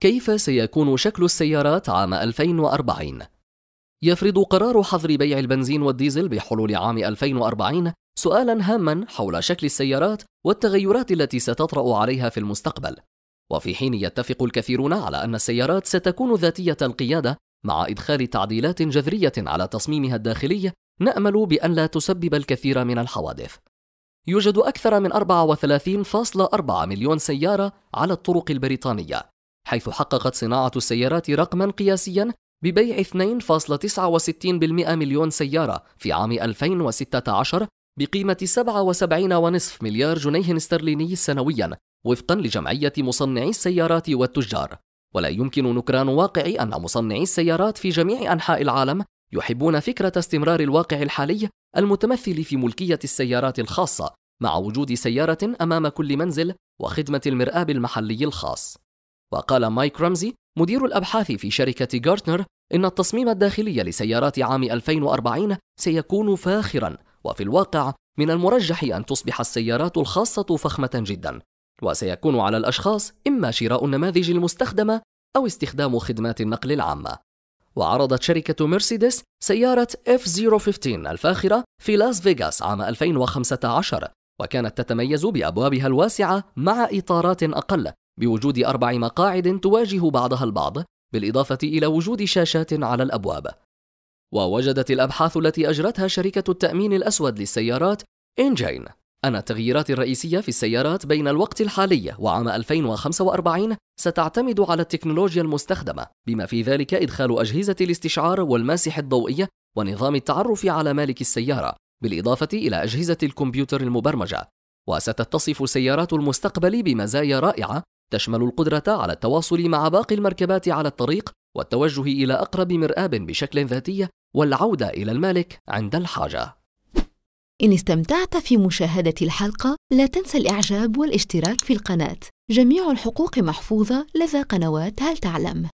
كيف سيكون شكل السيارات عام 2040؟ يفرض قرار حظر بيع البنزين والديزل بحلول عام 2040 سؤالا هاما حول شكل السيارات والتغيرات التي ستطرأ عليها في المستقبل. وفي حين يتفق الكثيرون على أن السيارات ستكون ذاتية القيادة مع إدخال تعديلات جذرية على تصميمها الداخلي نأمل بأن لا تسبب الكثير من الحوادث. يوجد أكثر من 34.4 مليون سيارة على الطرق البريطانية، حيث حققت صناعة السيارات رقمًا قياسيًا ببيع 2.69 مليون سيارة في عام 2016 بقيمة 77.5 مليار جنيه استرليني سنويًا، وفقًا لجمعية مصنعي السيارات والتجار. ولا يمكن نكران واقع أن مصنعي السيارات في جميع أنحاء العالم يحبون فكرة استمرار الواقع الحالي المتمثل في ملكية السيارات الخاصة مع وجود سيارة أمام كل منزل وخدمة المرآب المحلي الخاص. وقال مايك رمزي مدير الأبحاث في شركة غارتنر إن التصميم الداخلي لسيارات عام 2040 سيكون فاخرًا وفي الواقع من المرجح أن تصبح السيارات الخاصة فخمة جدا وسيكون على الأشخاص إما شراء النماذج المستخدمة أو استخدام خدمات النقل العامة. وعرضت شركة مرسيدس سيارة F015 الفاخرة في لاس فيغاس عام 2015 وكانت تتميز بأبوابها الواسعة مع إطارات أقل بوجود أربع مقاعد تواجه بعضها البعض بالإضافة إلى وجود شاشات على الأبواب ووجدت الأبحاث التي أجرتها شركة التأمين الأسود للسيارات إنجين أن التغييرات الرئيسية في السيارات بين الوقت الحالي وعام 2045 ستعتمد على التكنولوجيا المستخدمة، بما في ذلك إدخال أجهزة الاستشعار والماسح الضوئي ونظام التعرف على مالك السيارة، بالإضافة إلى أجهزة الكمبيوتر المبرمجة. وستتصف سيارات المستقبل بمزايا رائعة تشمل القدرة على التواصل مع باقي المركبات على الطريق والتوجه إلى أقرب مرآب بشكل ذاتي والعودة إلى المالك عند الحاجة. إن استمتعت في مشاهدة الحلقة لا تنسى الإعجاب والاشتراك في القناة جميع الحقوق محفوظة لدى قنوات هل تعلم؟